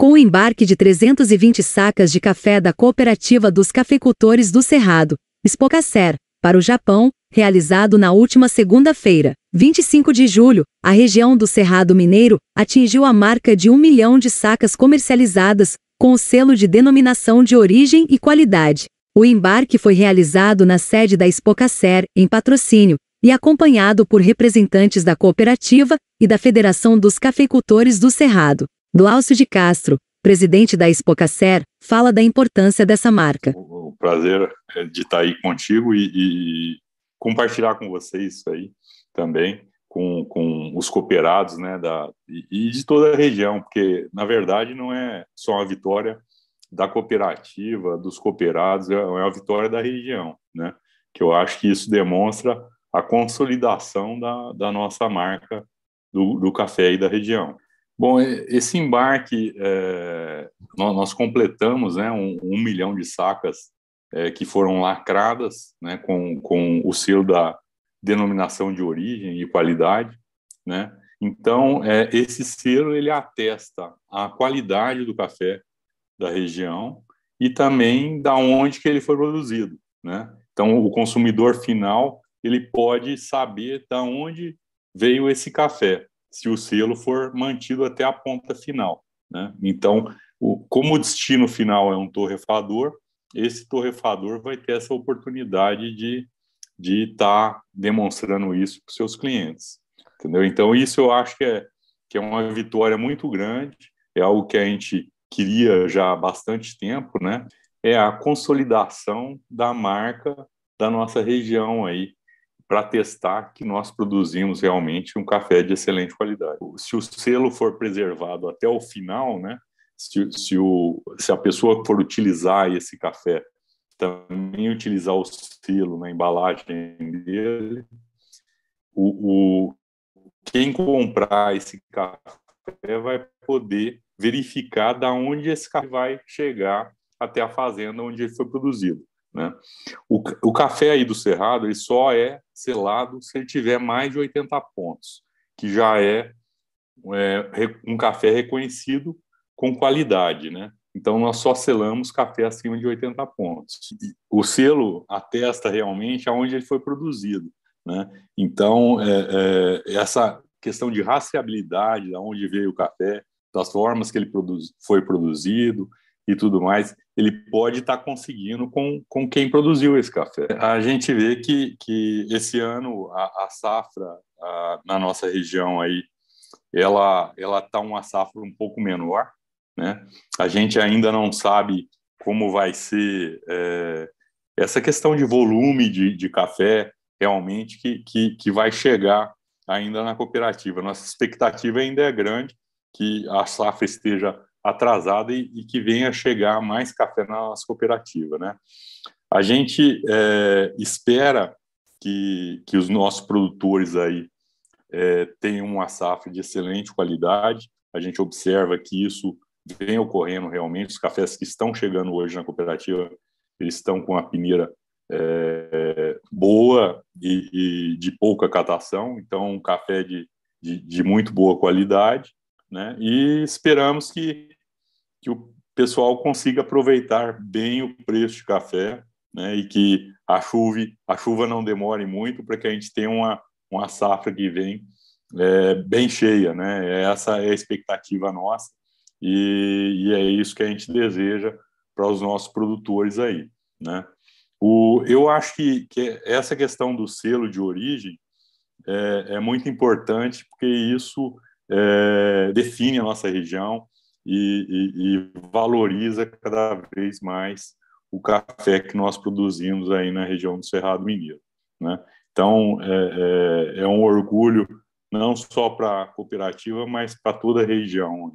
com o embarque de 320 sacas de café da Cooperativa dos Cafeicultores do Cerrado, Spocacer, para o Japão, realizado na última segunda-feira, 25 de julho, a região do Cerrado Mineiro atingiu a marca de um milhão de sacas comercializadas, com o selo de denominação de origem e qualidade. O embarque foi realizado na sede da Spocacer, em patrocínio, e acompanhado por representantes da cooperativa e da Federação dos Cafeicultores do Cerrado. Glaucio de Castro, presidente da Expocacer, fala da importância dessa marca. O prazer é de estar aí contigo e, e compartilhar com vocês isso aí também, com, com os cooperados né, da, e, e de toda a região, porque, na verdade, não é só uma vitória da cooperativa, dos cooperados, é, é uma vitória da região, né? que eu acho que isso demonstra a consolidação da, da nossa marca do, do café e da região. Bom, esse embarque, é, nós, completamos né, um, um milhão de sacas é, que foram lacradas né, com, com o selo da denominação de origem e qualidade. Né? Então, é, esse selo ele atesta a qualidade do café da região e também da onde que ele foi produzido. Né? Então, o consumidor final ele pode saber da onde veio esse café se o selo for mantido até a ponta final. Né? Então, o, como o destino final é um torrefador, esse torrefador vai ter essa oportunidade de de estar tá demonstrando isso para seus clientes, entendeu? Então isso eu acho que é que é uma vitória muito grande, é algo que a gente queria já há bastante tempo, né? É a consolidação da marca da nossa região aí para testar que nós produzimos realmente um café de excelente qualidade. Se o selo for preservado até o final, né, se, se, o, se a pessoa for utilizar esse café, também utilizar o selo na embalagem dele, o, o quem comprar esse café vai poder verificar da onde esse café vai chegar até a fazenda onde ele foi produzido. Né? O, o, café aí do Cerrado ele só é selado se ele tiver mais de 80 pontos, que já é, é um café reconhecido com qualidade, né? Então, nós só selamos café acima de 80 pontos. O selo atesta realmente aonde ele foi produzido. Né? Então, é, é, essa questão de rastreabilidade, de onde veio o café, das formas que ele produz, foi produzido e tudo mais, ele pode estar tá conseguindo com, com quem produziu esse café. A gente vê que, que esse ano a, a safra a, na nossa região aí ela ela está uma safra um pouco menor, né? A gente ainda não sabe como vai ser é, essa questão de volume de, de café realmente que, que, que vai chegar ainda na cooperativa. Nossa expectativa ainda é grande que a safra esteja atrasada e, e que venha chegar mais café na nossa cooperativa. Né? A gente é, espera que, que os nossos produtores aí é, tenham uma safra de excelente qualidade. A gente observa que isso vem ocorrendo realmente. Os cafés que estão chegando hoje na cooperativa, eles estão com a peneira é, boa e, e, de pouca catação, então um café de, de, de, muito boa qualidade, né? E esperamos que que o pessoal consiga aproveitar bem o preço de café né, e que a chuva, a chuva não demore muito para que a gente tenha uma, uma safra que vem é, bem cheia. Né? Essa é a expectativa nossa e, e é isso que a gente deseja para os nossos produtores aí. Né? O, eu acho que, que essa questão do selo de origem é, é muito importante porque isso é, define a nossa região, e, e, e valoriza cada vez mais o café que nós produzimos aí na região do Cerrado Mineiro. Né? Então, é, é, é um orgulho não só para a cooperativa, mas para toda a região.